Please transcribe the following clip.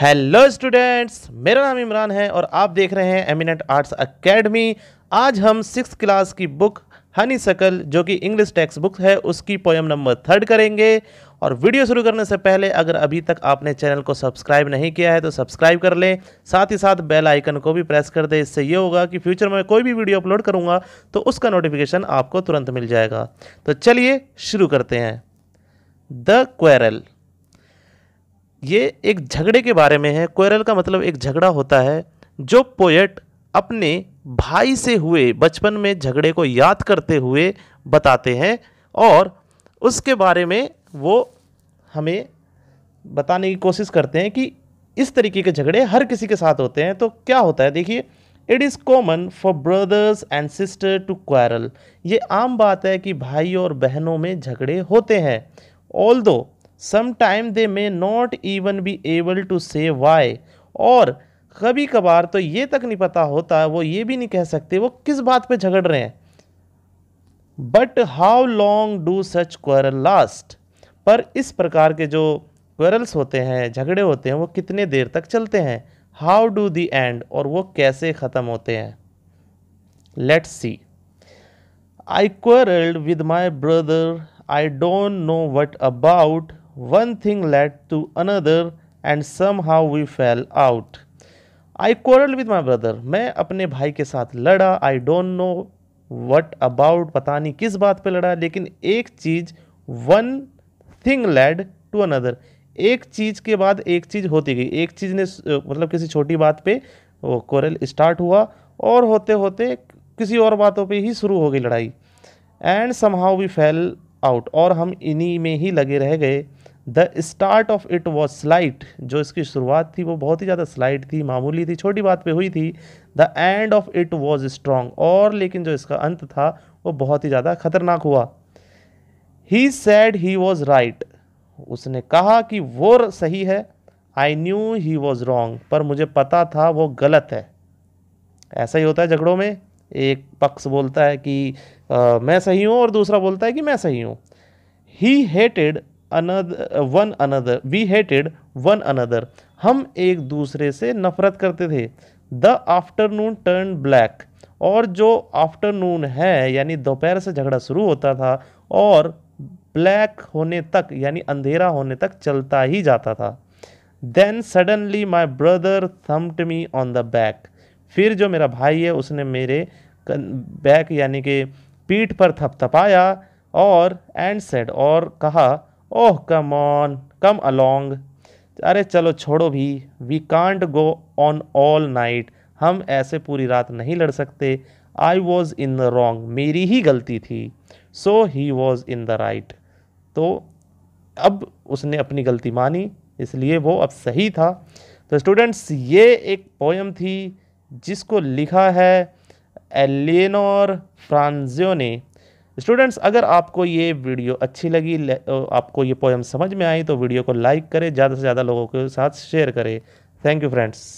Hello students मेरा नाम इमरान है और आप देख रहे हैं एमिनेंट आर्ट्स एकेडमी आज हम सिक्स क्लास की बुक हनी सकल जो कि इंग्लिश टेक्स्ट बुक है उसकी पोएम नंबर थर्ड करेंगे और वीडियो शुरू करने से पहले अगर अभी तक आपने चैनल को सब्सक्राइब नहीं किया है तो सब्सक्राइब कर लें साथ ही साथ बेल आइकन को भी प्रेस कर दें इससे ये होगा कि फ्यूचर में कोई भी वीडियो अपलोड करूँगा तो उसका नोटिफिकेशन आपको तुरंत मिल जाएगा तो चलिए शुरू करते हैं द क्वेरल ये एक झगड़े के बारे में है कोयरल का मतलब एक झगड़ा होता है जो पोएट अपने भाई से हुए बचपन में झगड़े को याद करते हुए बताते हैं और उसके बारे में वो हमें बताने की कोशिश करते हैं कि इस तरीके के झगड़े हर किसी के साथ होते हैं तो क्या होता है देखिए it is common for brothers and sister to quarrel ये आम बात है कि भाई और बहनों में झगड़े होते हैं although sometime they may not even be able to say why और कभी कभार तो ये तक नहीं पता होता वो ये भी नहीं कह सकते वो किस बात पे झगड़ रहे हैं but how long do such quarrel last पर इस प्रकार के जो क्वरल्स होते हैं झगड़े होते हैं वो कितने देर तक चलते हैं हाउ डू दी एंड और वो कैसे ख़त्म होते हैं let's see I quarrelled with my brother I don't know what about One thing led to another and somehow we fell out. I quarreled with my brother. मैं अपने भाई के साथ लड़ा I don't know what about पता नहीं किस बात पे लड़ा लेकिन एक चीज़ one thing led to another. एक चीज़ के बाद एक चीज़ होती गई एक चीज़ ने मतलब किसी छोटी बात पे वो कोरल स्टार्ट हुआ और होते होते किसी और बातों पे ही शुरू हो गई लड़ाई and somehow we fell out और हम इन्हीं में ही लगे रह गए the start of it was slight जो इसकी शुरुआत थी वो बहुत ही ज़्यादा स्लाइट थी मामूली थी छोटी बात पे हुई थी the end of it was strong और लेकिन जो इसका अंत था वो बहुत ही ज़्यादा खतरनाक हुआ he said he was right उसने कहा कि वो सही है I knew he was wrong पर मुझे पता था वो गलत है ऐसा ही होता है झगड़ों में एक पक्ष बोलता है कि आ, मैं सही हूँ और दूसरा बोलता है कि मैं सही हूँ he hated another one another we hated one another हम एक दूसरे से नफरत करते थे द आफ्टरनून टर्न ब्लैक और जो आफ्टरनून है यानी दोपहर से झगड़ा शुरू होता था और ब्लैक होने तक यानी अंधेरा होने तक चलता ही जाता था then suddenly my brother thumped me on the back फिर जो मेरा भाई है उसने मेरे बैक यानी कि पीठ पर थपथपाया और एंड सेड और कहा ओह कम ऑन कम अलोंग अरे चलो छोड़ो भी we can't go on all night हम ऐसे पूरी रात नहीं लड़ सकते I was in the wrong मेरी ही गलती थी so he was in the right तो अब उसने अपनी गलती मानी इसलिए वो अब सही था तो स्टूडेंट्स ये एक पोएम थी जिसको लिखा है एलिनोर फ्रांजियो ने स्टूडेंट्स अगर आपको ये वीडियो अच्छी लगी आपको ये पोएम समझ में आई तो वीडियो को लाइक करें ज़्यादा से ज़्यादा लोगों के साथ शेयर करें थैंक यू फ्रेंड्स